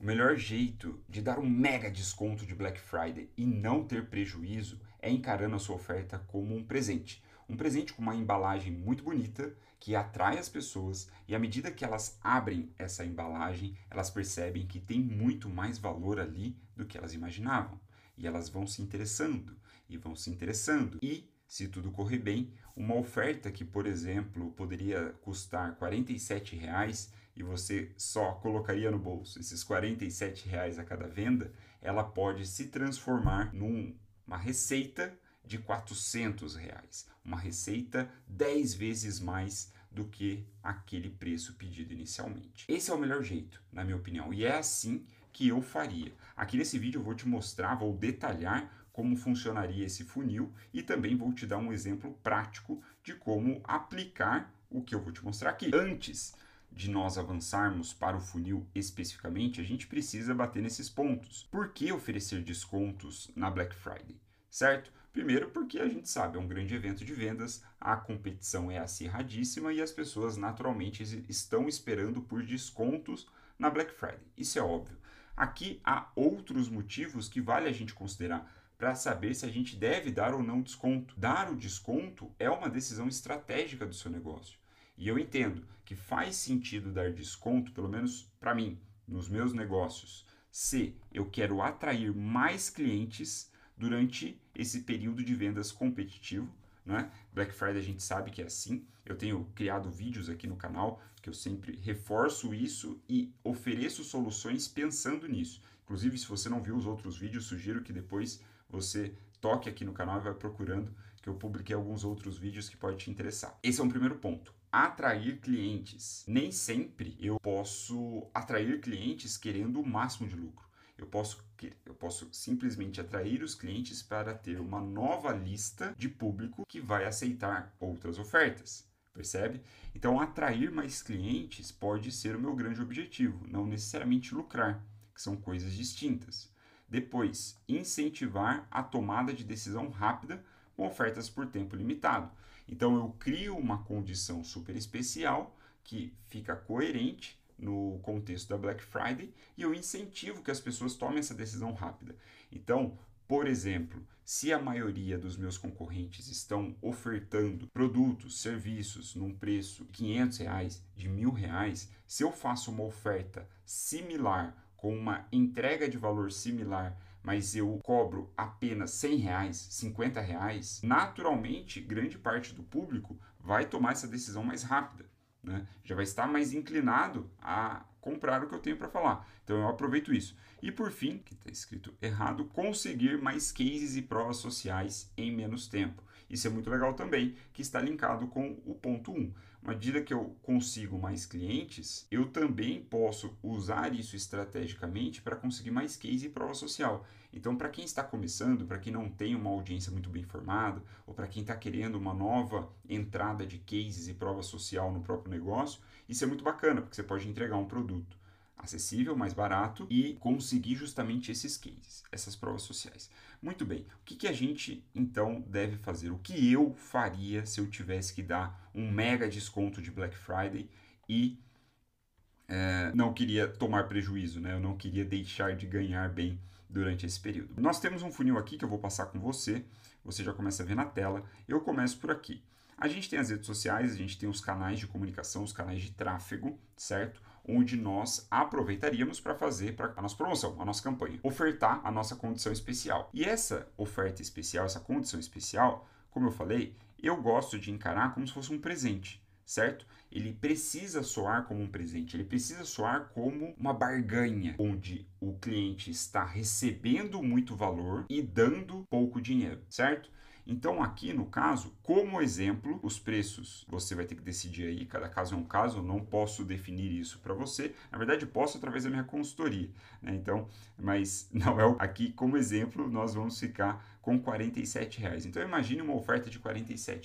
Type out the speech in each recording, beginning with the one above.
O melhor jeito de dar um mega desconto de Black Friday e não ter prejuízo é encarando a sua oferta como um presente. Um presente com uma embalagem muito bonita que atrai as pessoas e à medida que elas abrem essa embalagem, elas percebem que tem muito mais valor ali do que elas imaginavam. E elas vão se interessando e vão se interessando. E se tudo correr bem, uma oferta que, por exemplo, poderia custar R$ reais e você só colocaria no bolso esses 47 reais a cada venda, ela pode se transformar numa receita de 400 reais, uma receita 10 vezes mais do que aquele preço pedido inicialmente. Esse é o melhor jeito, na minha opinião, e é assim que eu faria. Aqui nesse vídeo eu vou te mostrar, vou detalhar como funcionaria esse funil e também vou te dar um exemplo prático de como aplicar o que eu vou te mostrar aqui. Antes de nós avançarmos para o funil especificamente, a gente precisa bater nesses pontos. Por que oferecer descontos na Black Friday? Certo? Primeiro, porque a gente sabe, é um grande evento de vendas, a competição é acirradíssima e as pessoas naturalmente estão esperando por descontos na Black Friday. Isso é óbvio. Aqui há outros motivos que vale a gente considerar para saber se a gente deve dar ou não desconto. Dar o desconto é uma decisão estratégica do seu negócio. E eu entendo que faz sentido dar desconto, pelo menos para mim, nos meus negócios, se eu quero atrair mais clientes durante esse período de vendas competitivo. Né? Black Friday a gente sabe que é assim. Eu tenho criado vídeos aqui no canal que eu sempre reforço isso e ofereço soluções pensando nisso. Inclusive, se você não viu os outros vídeos, sugiro que depois você toque aqui no canal e vai procurando que eu publiquei alguns outros vídeos que pode te interessar. Esse é um primeiro ponto atrair clientes. Nem sempre eu posso atrair clientes querendo o máximo de lucro. Eu posso, eu posso simplesmente atrair os clientes para ter uma nova lista de público que vai aceitar outras ofertas. Percebe? Então, atrair mais clientes pode ser o meu grande objetivo, não necessariamente lucrar, que são coisas distintas. Depois, incentivar a tomada de decisão rápida com ofertas por tempo limitado. Então eu crio uma condição super especial que fica coerente no contexto da Black Friday e eu incentivo que as pessoas tomem essa decisão rápida. Então, por exemplo, se a maioria dos meus concorrentes estão ofertando produtos, serviços num preço de 500 reais, de mil reais, se eu faço uma oferta similar com uma entrega de valor similar mas eu cobro apenas 100 reais, 50 reais, naturalmente grande parte do público vai tomar essa decisão mais rápida. Né? Já vai estar mais inclinado a comprar o que eu tenho para falar. Então eu aproveito isso. E por fim, que está escrito errado, conseguir mais cases e provas sociais em menos tempo. Isso é muito legal também, que está linkado com o ponto 1, medida que eu consigo mais clientes, eu também posso usar isso estrategicamente para conseguir mais case e prova social. Então, para quem está começando, para quem não tem uma audiência muito bem formada, ou para quem está querendo uma nova entrada de cases e prova social no próprio negócio, isso é muito bacana, porque você pode entregar um produto acessível, mais barato e conseguir justamente esses cases, essas provas sociais. Muito bem, o que, que a gente então deve fazer? O que eu faria se eu tivesse que dar um mega desconto de Black Friday e é, não queria tomar prejuízo, né? eu não queria deixar de ganhar bem durante esse período? Nós temos um funil aqui que eu vou passar com você, você já começa a ver na tela, eu começo por aqui. A gente tem as redes sociais, a gente tem os canais de comunicação, os canais de tráfego, certo? onde nós aproveitaríamos para fazer para a nossa promoção, a nossa campanha, ofertar a nossa condição especial. E essa oferta especial, essa condição especial, como eu falei, eu gosto de encarar como se fosse um presente, certo? Ele precisa soar como um presente, ele precisa soar como uma barganha, onde o cliente está recebendo muito valor e dando pouco dinheiro, certo? Então, aqui no caso, como exemplo, os preços você vai ter que decidir aí, cada caso é um caso, não posso definir isso para você. Na verdade, posso através da minha consultoria, né? Então, mas não é o... aqui como exemplo, nós vamos ficar com R$ reais. Então, imagine uma oferta de R$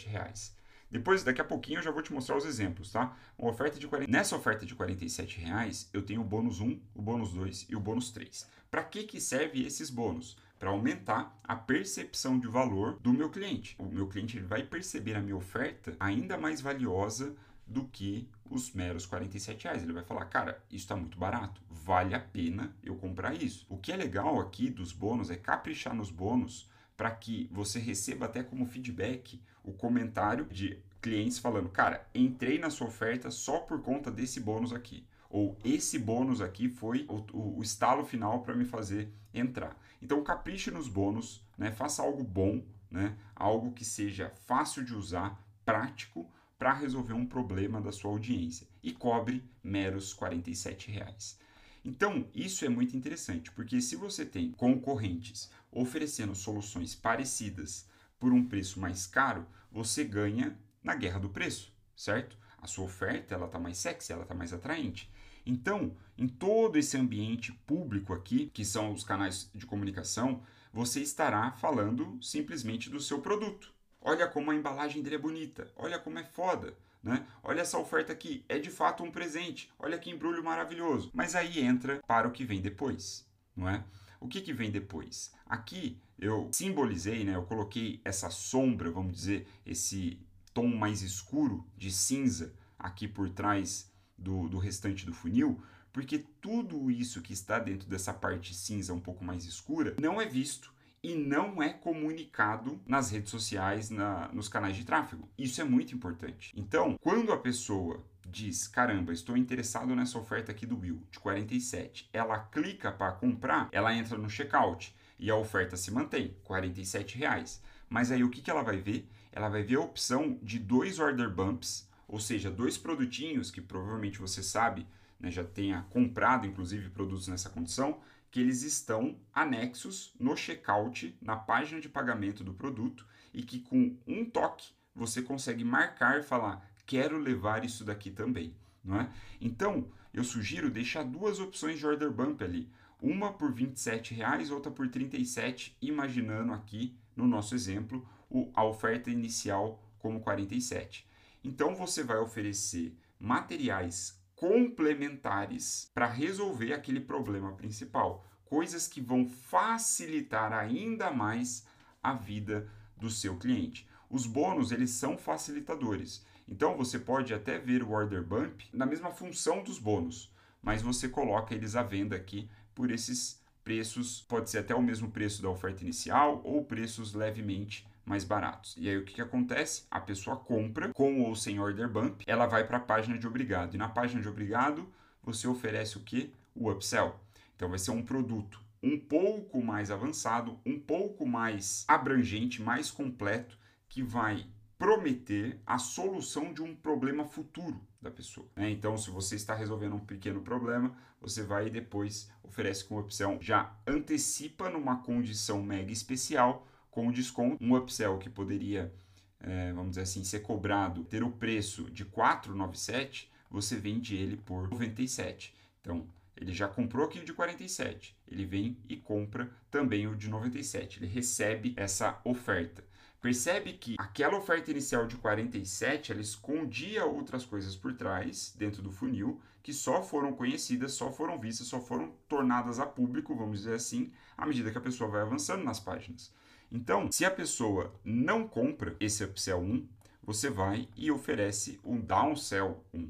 reais. Depois, daqui a pouquinho, eu já vou te mostrar os exemplos, tá? Uma oferta de 40... Nessa oferta de R$47,00, reais, eu tenho o bônus 1, o bônus 2 e o bônus 3. Para que, que serve esses bônus? Para aumentar a percepção de valor do meu cliente. O meu cliente ele vai perceber a minha oferta ainda mais valiosa do que os meros 47 reais. Ele vai falar, cara, isso está muito barato, vale a pena eu comprar isso. O que é legal aqui dos bônus é caprichar nos bônus para que você receba até como feedback o comentário de clientes falando: cara, entrei na sua oferta só por conta desse bônus aqui. Ou esse bônus aqui foi o, o, o estalo final para me fazer entrar. Então capriche nos bônus, né? faça algo bom, né? algo que seja fácil de usar, prático, para resolver um problema da sua audiência. E cobre meros R$ reais. Então, isso é muito interessante, porque se você tem concorrentes oferecendo soluções parecidas por um preço mais caro, você ganha na guerra do preço, certo? A sua oferta ela está mais sexy, ela está mais atraente. Então, em todo esse ambiente público aqui, que são os canais de comunicação, você estará falando simplesmente do seu produto. Olha como a embalagem dele é bonita, olha como é foda, né? Olha essa oferta aqui, é de fato um presente, olha que embrulho maravilhoso. Mas aí entra para o que vem depois, não é? O que, que vem depois? Aqui eu simbolizei, né, eu coloquei essa sombra, vamos dizer, esse tom mais escuro de cinza aqui por trás do, do restante do funil, porque tudo isso que está dentro dessa parte cinza um pouco mais escura não é visto e não é comunicado nas redes sociais, na, nos canais de tráfego. Isso é muito importante. Então, quando a pessoa diz: caramba, estou interessado nessa oferta aqui do Will, de 47. Ela clica para comprar, ela entra no checkout e a oferta se mantém, 47 reais. Mas aí o que, que ela vai ver? Ela vai ver a opção de dois order bumps, ou seja, dois produtinhos que provavelmente você sabe, né, já tenha comprado inclusive produtos nessa condição, que eles estão anexos no checkout, na página de pagamento do produto e que com um toque você consegue marcar e falar quero levar isso daqui também, não é? Então, eu sugiro deixar duas opções de order bump ali, uma por R$ 27,00, outra por R$ imaginando aqui no nosso exemplo a oferta inicial como 47. Então você vai oferecer materiais complementares para resolver aquele problema principal, coisas que vão facilitar ainda mais a vida do seu cliente. Os bônus, eles são facilitadores. Então você pode até ver o order bump na mesma função dos bônus, mas você coloca eles à venda aqui por esses preços, pode ser até o mesmo preço da oferta inicial ou preços levemente mais baratos. E aí o que, que acontece? A pessoa compra com ou sem order bump, ela vai para a página de obrigado. E na página de obrigado, você oferece o que? O upsell. Então vai ser um produto um pouco mais avançado, um pouco mais abrangente, mais completo que vai prometer a solução de um problema futuro da pessoa. Né? Então, se você está resolvendo um pequeno problema, você vai e depois oferece como opção já antecipa numa condição mega especial com desconto um upsell que poderia é, vamos dizer assim, ser cobrado, ter o preço de 497, você vende ele por 97. Então, ele já comprou aqui o de 47, ele vem e compra também o de 97, ele recebe essa oferta. Percebe que aquela oferta inicial de 47, ela escondia outras coisas por trás, dentro do funil, que só foram conhecidas, só foram vistas, só foram tornadas a público, vamos dizer assim, à medida que a pessoa vai avançando nas páginas. Então, se a pessoa não compra esse upsell 1, você vai e oferece um downsell 1,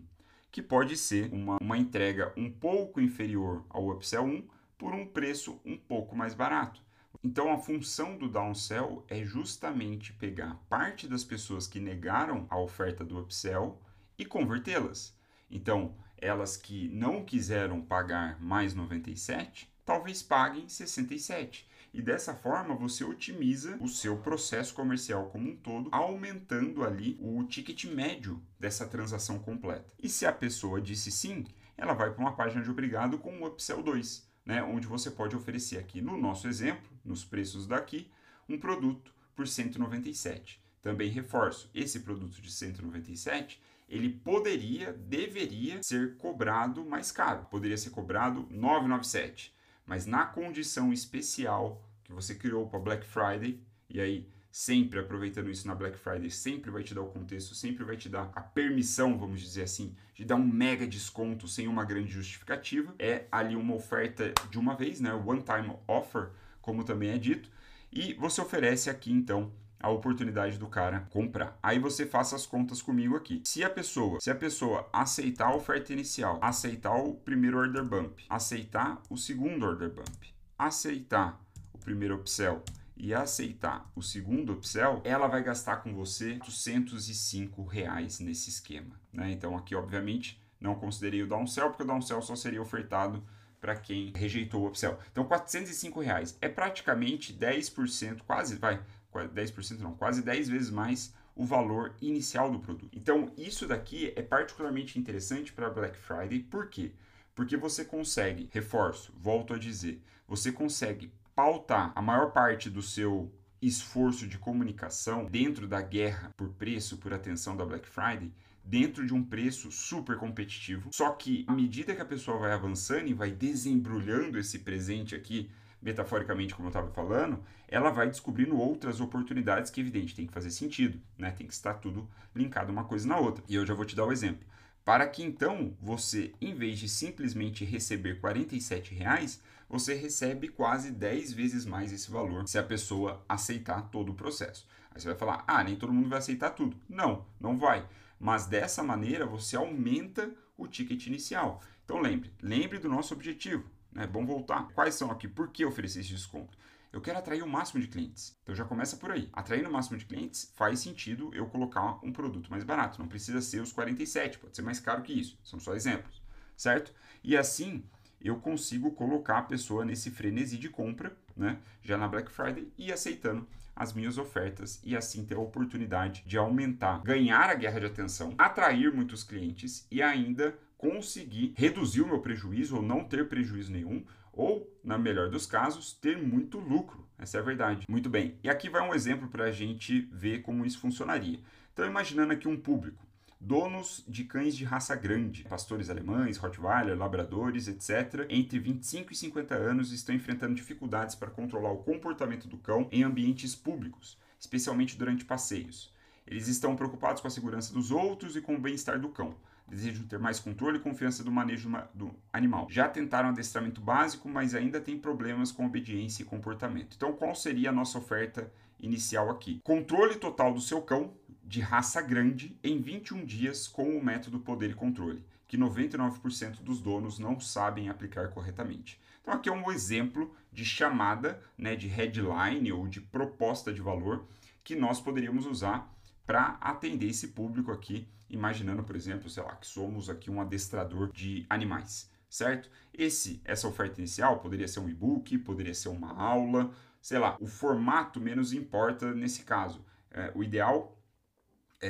que pode ser uma, uma entrega um pouco inferior ao upsell 1 por um preço um pouco mais barato. Então a função do downsell é justamente pegar parte das pessoas que negaram a oferta do upsell e convertê-las. Então, elas que não quiseram pagar mais 97, talvez paguem 67. E dessa forma você otimiza o seu processo comercial como um todo, aumentando ali o ticket médio dessa transação completa. E se a pessoa disse sim, ela vai para uma página de obrigado com o upsell 2, né, onde você pode oferecer aqui no nosso exemplo nos preços daqui, um produto por 197. Também reforço, esse produto de 197, ele poderia, deveria ser cobrado mais caro. Poderia ser cobrado 997, mas na condição especial que você criou para Black Friday, e aí sempre aproveitando isso na Black Friday, sempre vai te dar o contexto, sempre vai te dar a permissão, vamos dizer assim, de dar um mega desconto sem uma grande justificativa. É ali uma oferta de uma vez, né? One time offer como também é dito, e você oferece aqui então a oportunidade do cara comprar. Aí você faça as contas comigo aqui. Se a pessoa, se a pessoa aceitar a oferta inicial, aceitar o primeiro order bump, aceitar o segundo order bump, aceitar o primeiro upsell e aceitar o segundo upsell, ela vai gastar com você 205 reais nesse esquema, né? Então aqui obviamente não considerei o downsell porque o downsell só seria ofertado para quem rejeitou o upsell. Então, R$ reais é praticamente 10%, quase, vai, 10% não, quase 10 vezes mais o valor inicial do produto. Então, isso daqui é particularmente interessante para Black Friday, por quê? Porque você consegue, reforço, volto a dizer, você consegue pautar a maior parte do seu esforço de comunicação dentro da guerra por preço, por atenção da Black Friday dentro de um preço super competitivo. Só que à medida que a pessoa vai avançando e vai desembrulhando esse presente aqui, metaforicamente, como eu estava falando, ela vai descobrindo outras oportunidades que, evidente, tem que fazer sentido, né? Tem que estar tudo linkado uma coisa na outra. E eu já vou te dar o um exemplo. Para que então você, em vez de simplesmente receber R$ reais, você recebe quase 10 vezes mais esse valor se a pessoa aceitar todo o processo. Aí você vai falar: ah, nem todo mundo vai aceitar tudo. Não, não vai mas dessa maneira você aumenta o ticket inicial. Então lembre, lembre do nosso objetivo. É né? bom voltar. Quais são aqui? Por que oferecer esse desconto? Eu quero atrair o máximo de clientes. Então já começa por aí. Atraindo o máximo de clientes faz sentido eu colocar um produto mais barato. Não precisa ser os 47, pode ser mais caro que isso. São só exemplos, certo? E assim eu consigo colocar a pessoa nesse frenesi de compra, né? Já na Black Friday e aceitando as minhas ofertas e assim ter a oportunidade de aumentar, ganhar a guerra de atenção, atrair muitos clientes e ainda conseguir reduzir o meu prejuízo ou não ter prejuízo nenhum, ou, na melhor dos casos, ter muito lucro. Essa é a verdade. Muito bem, e aqui vai um exemplo para a gente ver como isso funcionaria. Então, imaginando aqui um público donos de cães de raça grande, pastores alemães, Rottweiler, labradores, etc., entre 25 e 50 anos estão enfrentando dificuldades para controlar o comportamento do cão em ambientes públicos, especialmente durante passeios. Eles estão preocupados com a segurança dos outros e com o bem-estar do cão. Desejam ter mais controle e confiança do manejo do animal. Já tentaram adestramento básico, mas ainda têm problemas com obediência e comportamento. Então, qual seria a nossa oferta inicial aqui? Controle total do seu cão, de raça grande em 21 dias com o método poder e controle, que 99% dos donos não sabem aplicar corretamente. Então aqui é um exemplo de chamada, né, de headline ou de proposta de valor que nós poderíamos usar para atender esse público aqui, imaginando, por exemplo, sei lá, que somos aqui um adestrador de animais, certo? Esse essa oferta inicial poderia ser um e-book, poderia ser uma aula, sei lá, o formato menos importa nesse caso. É, o ideal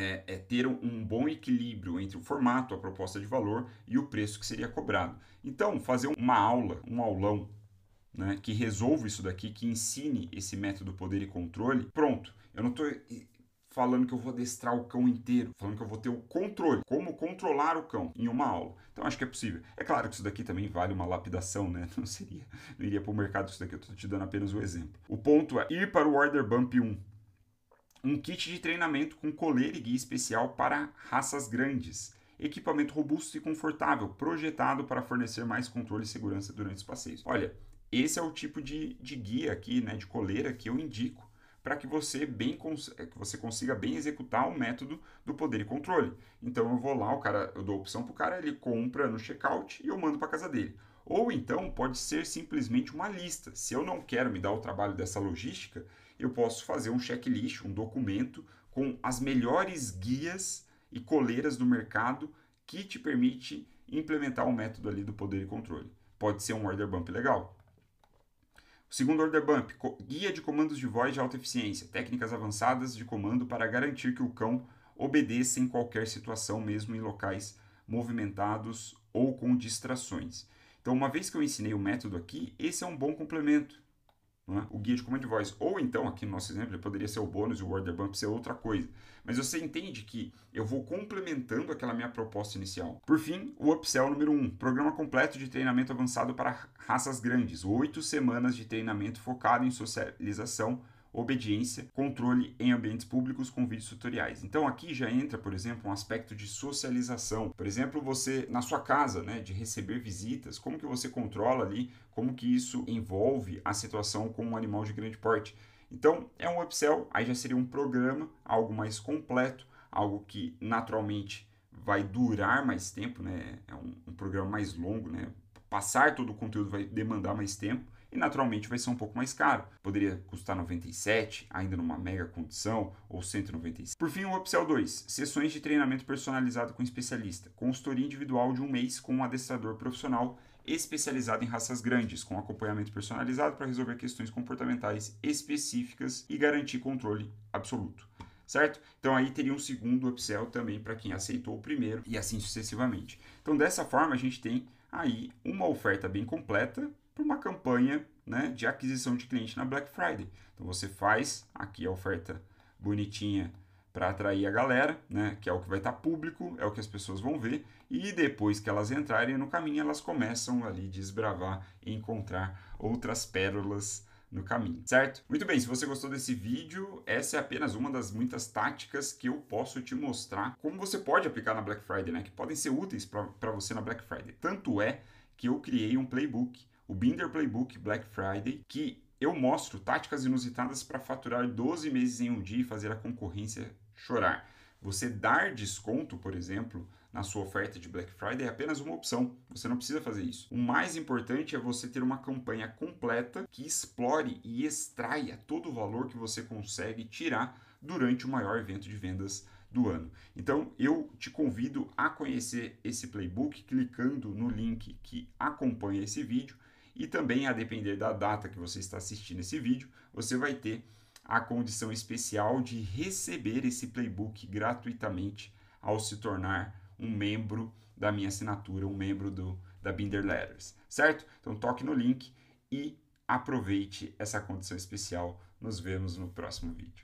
é, é, ter um bom equilíbrio entre o formato, a proposta de valor e o preço que seria cobrado. Então, fazer uma aula, um aulão, né, que resolva isso daqui, que ensine esse método poder e controle, pronto. Eu não estou falando que eu vou adestrar o cão inteiro, falando que eu vou ter o controle, como controlar o cão em uma aula. Então acho que é possível. É claro que isso daqui também vale uma lapidação, né? Não seria, não iria para o mercado isso daqui, eu estou te dando apenas o um exemplo. O ponto é ir para o order bump 1, um kit de treinamento com coleira e guia especial para raças grandes, equipamento robusto e confortável, projetado para fornecer mais controle e segurança durante os passeios. Olha, esse é o tipo de, de guia aqui, né, de coleira que eu indico para que você bem é, que você consiga bem executar o método do poder e controle. Então eu vou lá, o cara, eu dou opção opção pro cara, ele compra no checkout e eu mando para casa dele. Ou então pode ser simplesmente uma lista. Se eu não quero me dar o trabalho dessa logística, eu posso fazer um checklist, um documento com as melhores guias e coleiras do mercado que te permite implementar o um método ali do poder e controle. Pode ser um order bump legal. O segundo order bump, guia de comandos de voz de alta eficiência, técnicas avançadas de comando para garantir que o cão obedeça em qualquer situação, mesmo em locais movimentados ou com distrações. Então, uma vez que eu ensinei o método aqui, esse é um bom complemento é? o guia de command voice. Ou então, aqui no nosso exemplo, poderia ser o bônus e o order bump ser outra coisa. Mas você entende que eu vou complementando aquela minha proposta inicial. Por fim, o upsell número 1, um, programa completo de treinamento avançado para raças grandes, oito semanas de treinamento focado em socialização obediência, controle em ambientes públicos com vídeos tutoriais. Então aqui já entra, por exemplo, um aspecto de socialização. Por exemplo, você na sua casa, né, de receber visitas, como que você controla ali, como que isso envolve a situação com um animal de grande porte. Então, é um upsell, aí já seria um programa, algo mais completo, algo que naturalmente vai durar mais tempo, né? É um, um programa mais longo, né? Passar todo o conteúdo vai demandar mais tempo e naturalmente vai ser um pouco mais caro. Poderia custar 97, ainda numa mega condição, ou 196. Por fim, o upsell 2, sessões de treinamento personalizado com especialista, consultoria individual de um mês com um adestrador profissional especializado em raças grandes, com acompanhamento personalizado para resolver questões comportamentais específicas e garantir controle absoluto certo? Então aí teria um segundo upsell também para quem aceitou o primeiro e assim sucessivamente. Então dessa forma a gente tem aí uma oferta bem completa para uma campanha né, de aquisição de cliente na Black Friday. Então você faz aqui a oferta bonitinha para atrair a galera, né, que é o que vai estar tá público, é o que as pessoas vão ver, e depois que elas entrarem no caminho, elas começam ali desbravar e encontrar outras pérolas no caminho, certo? Muito bem, se você gostou desse vídeo, essa é apenas uma das muitas táticas que eu posso te mostrar como você pode aplicar na Black Friday, né? Que podem ser úteis para você na Black Friday. Tanto é que eu criei um playbook o Binder Playbook Black Friday, que eu mostro táticas inusitadas para faturar 12 meses em um dia e fazer a concorrência chorar. Você dar desconto, por exemplo, na sua oferta de Black Friday é apenas uma opção. Você não precisa fazer isso. O mais importante é você ter uma campanha completa que explore e extraia todo o valor que você consegue tirar durante o maior evento de vendas do ano. Então eu te convido a conhecer esse playbook clicando no link que acompanha esse vídeo e também, a depender da data que você está assistindo esse vídeo, você vai ter a condição especial de receber esse playbook gratuitamente ao se tornar um membro da minha assinatura, um membro do, da Binder Letters, certo? Então toque no link e aproveite essa condição especial. Nos vemos no próximo vídeo.